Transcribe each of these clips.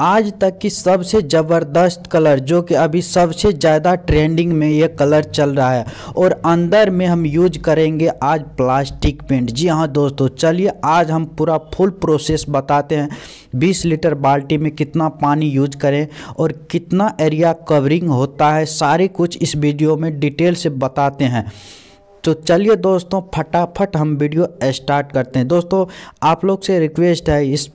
आज तक की सबसे ज़बरदस्त कलर जो कि अभी सबसे ज़्यादा ट्रेंडिंग में ये कलर चल रहा है और अंदर में हम यूज करेंगे आज प्लास्टिक पेंट जी हाँ दोस्तों चलिए आज हम पूरा फुल प्रोसेस बताते हैं 20 लीटर बाल्टी में कितना पानी यूज करें और कितना एरिया कवरिंग होता है सारे कुछ इस वीडियो में डिटेल से बताते हैं तो चलिए दोस्तों फटाफट हम वीडियो स्टार्ट करते हैं दोस्तों आप लोग से रिक्वेस्ट है इस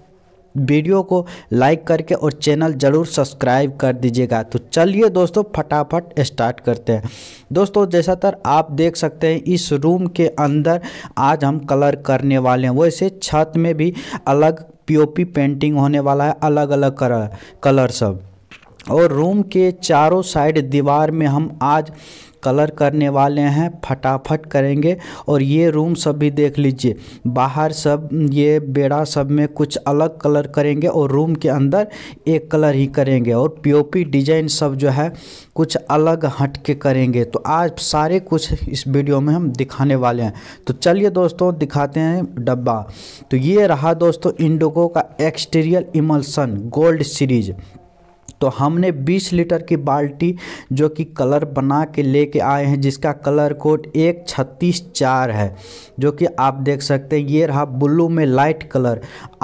वीडियो को लाइक करके और चैनल ज़रूर सब्सक्राइब कर दीजिएगा तो चलिए दोस्तों फटाफट स्टार्ट करते हैं दोस्तों जैसा तर आप देख सकते हैं इस रूम के अंदर आज हम कलर करने वाले हैं वैसे छत में भी अलग पीओपी पेंटिंग होने वाला है अलग अलग कलर कलर सब और रूम के चारों साइड दीवार में हम आज कलर करने वाले हैं फटाफट करेंगे और ये रूम सब भी देख लीजिए बाहर सब ये बेड़ा सब में कुछ अलग कलर करेंगे और रूम के अंदर एक कलर ही करेंगे और पीओपी डिजाइन सब जो है कुछ अलग हट के करेंगे तो आज सारे कुछ इस वीडियो में हम दिखाने वाले हैं तो चलिए दोस्तों दिखाते हैं डब्बा तो ये रहा दोस्तों इंडोको का एक्सटीरियर इमल्सन गोल्ड सीरीज़ तो हमने 20 लीटर की बाल्टी जो कि कलर बना के लेके आए हैं जिसका कलर कोड एक छत्तीस चार है जो कि आप देख सकते हैं ये रहा ब्लू में लाइट कलर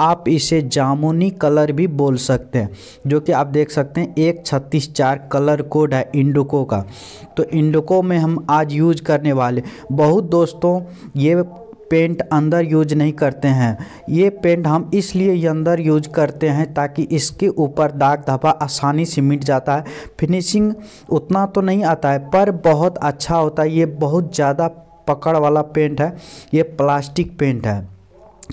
आप इसे जामुनी कलर भी बोल सकते हैं जो कि आप देख सकते हैं एक छत्तीस चार कलर कोड है इंडोको का तो इंडोको में हम आज यूज करने वाले बहुत दोस्तों ये पेंट अंदर यूज नहीं करते हैं ये पेंट हम इसलिए अंदर यूज करते हैं ताकि इसके ऊपर दाग धब्बा आसानी से मिट जाता है फिनिशिंग उतना तो नहीं आता है पर बहुत अच्छा होता है ये बहुत ज़्यादा पकड़ वाला पेंट है ये प्लास्टिक पेंट है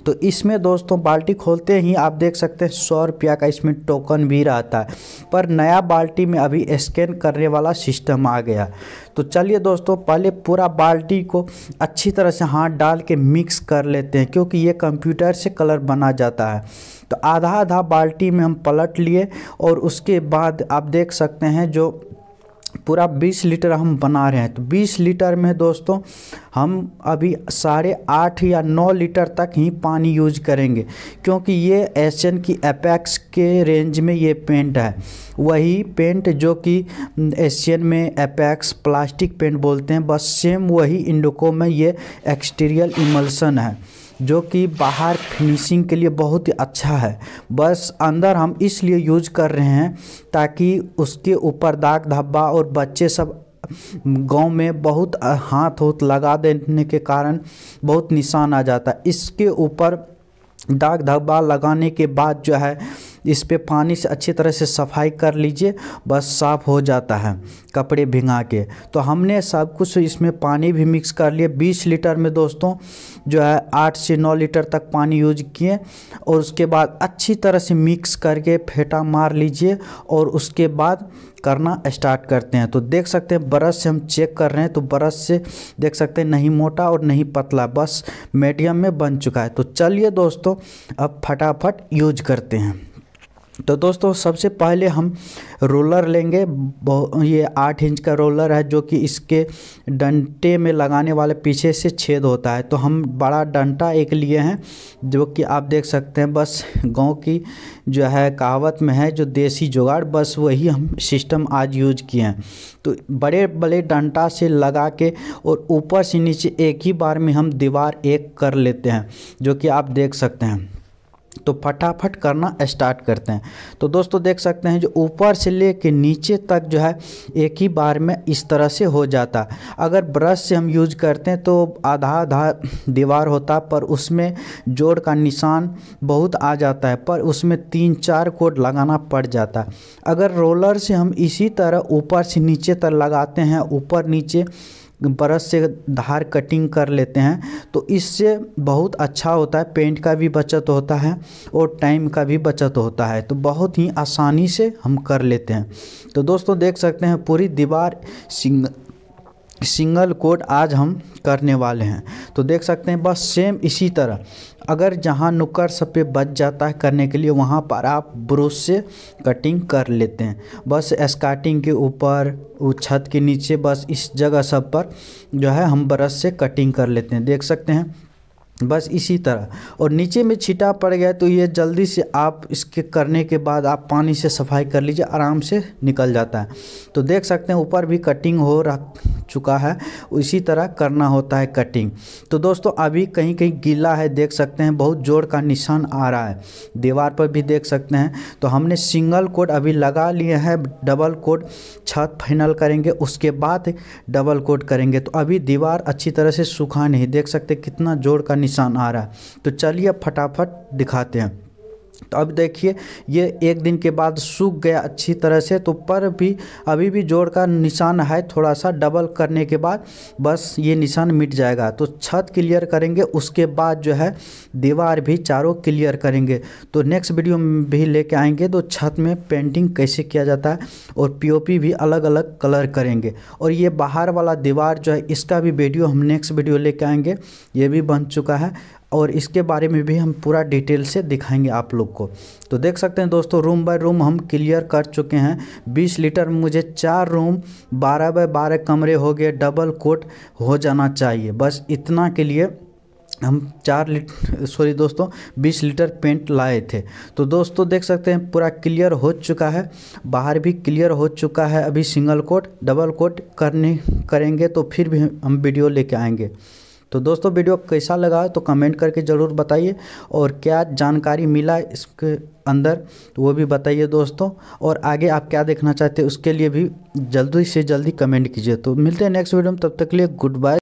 तो इसमें दोस्तों बाल्टी खोलते ही आप देख सकते हैं सौ रुपया का इसमें टोकन भी रहता है पर नया बाल्टी में अभी स्कैन करने वाला सिस्टम आ गया तो चलिए दोस्तों पहले पूरा बाल्टी को अच्छी तरह से हाथ डाल के मिक्स कर लेते हैं क्योंकि ये कंप्यूटर से कलर बना जाता है तो आधा आधा बाल्टी में हम पलट लिए और उसके बाद आप देख सकते हैं जो पूरा 20 लीटर हम बना रहे हैं तो 20 लीटर में दोस्तों हम अभी साढ़े आठ या नौ लीटर तक ही पानी यूज करेंगे क्योंकि ये एशियन की एपेक्स के रेंज में ये पेंट है वही पेंट जो कि एशियन में एपेक्स प्लास्टिक पेंट बोलते हैं बस सेम वही इंडोको में ये एक्सटीरियल इमल्सन है जो कि बाहर फिनिशिंग के लिए बहुत ही अच्छा है बस अंदर हम इसलिए यूज कर रहे हैं ताकि उसके ऊपर दाग धब्बा और बच्चे सब गांव में बहुत हाथ होत लगा देने के कारण बहुत निशान आ जाता है इसके ऊपर दाग धब्बा लगाने के बाद जो है इस पर पानी से अच्छी तरह से सफाई कर लीजिए बस साफ़ हो जाता है कपड़े भिंगा के तो हमने सब कुछ इसमें पानी भी मिक्स कर लिए बीस लीटर में दोस्तों जो है आठ से नौ लीटर तक पानी यूज किए और उसके बाद अच्छी तरह से मिक्स करके फेंटा मार लीजिए और उसके बाद करना स्टार्ट करते हैं तो देख सकते हैं ब्रश से हम चेक कर रहे हैं तो ब्रश से देख सकते हैं नहीं मोटा और नहीं पतला बस मीडियम में बन चुका है तो चलिए दोस्तों अब फटाफट यूज करते हैं तो दोस्तों सबसे पहले हम रोलर लेंगे ये आठ इंच का रोलर है जो कि इसके डंटे में लगाने वाले पीछे से छेद होता है तो हम बड़ा डंटा एक लिए हैं जो कि आप देख सकते हैं बस गांव की जो है कहावत में है जो देसी जुगाड़ बस वही हम सिस्टम आज यूज किए हैं तो बड़े बड़े डंटा से लगा के और ऊपर से नीचे एक ही बार में हम दीवार एक कर लेते हैं जो कि आप देख सकते हैं तो फटाफट करना स्टार्ट करते हैं तो दोस्तों देख सकते हैं जो ऊपर से ले कर नीचे तक जो है एक ही बार में इस तरह से हो जाता अगर ब्रश से हम यूज करते हैं तो आधा आधा दीवार होता पर उसमें जोड़ का निशान बहुत आ जाता है पर उसमें तीन चार कोड लगाना पड़ जाता अगर रोलर से हम इसी तरह ऊपर से नीचे तक लगाते हैं ऊपर नीचे ब्रश से धार कटिंग कर लेते हैं तो इससे बहुत अच्छा होता है पेंट का भी बचत होता है और टाइम का भी बचत होता है तो बहुत ही आसानी से हम कर लेते हैं तो दोस्तों देख सकते हैं पूरी दीवार सिंग सिंगल कोट आज हम करने वाले हैं तो देख सकते हैं बस सेम इसी तरह अगर जहाँ नुक्कड़ सब पे बच जाता है करने के लिए वहाँ पर आप ब्रश से कटिंग कर लेते हैं बस स्काटिंग के ऊपर छत के नीचे बस इस जगह सब पर जो है हम ब्रश से कटिंग कर लेते हैं देख सकते हैं बस इसी तरह और नीचे में छिटा पड़ गया तो ये जल्दी से आप इसके करने के बाद आप पानी से सफाई कर लीजिए आराम से निकल जाता है तो देख सकते हैं ऊपर भी कटिंग हो रख चुका है इसी तरह करना होता है कटिंग तो दोस्तों अभी कहीं कहीं गीला है देख सकते हैं बहुत जोर का निशान आ रहा है दीवार पर भी देख सकते हैं तो हमने सिंगल कोड अभी लगा लिए हैं डबल कोट छत फाइनल करेंगे उसके बाद डबल कोट करेंगे तो अभी दीवार अच्छी तरह से सूखा नहीं देख सकते कितना जोर का निशान आ रहा है तो चलिए फटाफट दिखाते हैं तो अब देखिए ये एक दिन के बाद सूख गया अच्छी तरह से तो पर भी अभी भी जोड़ का निशान है थोड़ा सा डबल करने के बाद बस ये निशान मिट जाएगा तो छत क्लियर करेंगे उसके बाद जो है दीवार भी चारों क्लियर करेंगे तो नेक्स्ट वीडियो में भी लेके आएंगे तो छत में पेंटिंग कैसे किया जाता है और पीओपी भी अलग अलग कलर करेंगे और ये बाहर वाला दीवार जो है इसका भी वीडियो हम नेक्स्ट वीडियो ले आएंगे ये भी बन चुका है और इसके बारे में भी हम पूरा डिटेल से दिखाएंगे आप लोग को तो देख सकते हैं दोस्तों रूम बाय रूम हम क्लियर कर चुके हैं 20 लीटर मुझे चार रूम 12 बाय 12 कमरे हो गए डबल कोट हो जाना चाहिए बस इतना के लिए हम चार लीट सॉरी दोस्तों 20 लीटर पेंट लाए थे तो दोस्तों देख सकते हैं पूरा क्लियर हो चुका है बाहर भी क्लियर हो चुका है अभी सिंगल कोट डबल कोट करने करेंगे तो फिर भी हम वीडियो लेके आएंगे तो दोस्तों वीडियो कैसा लगा तो कमेंट करके ज़रूर बताइए और क्या जानकारी मिला इसके अंदर तो वो भी बताइए दोस्तों और आगे आप क्या देखना चाहते हैं उसके लिए भी जल्दी से जल्दी कमेंट कीजिए तो मिलते हैं नेक्स्ट वीडियो में तब तक के लिए गुड बाय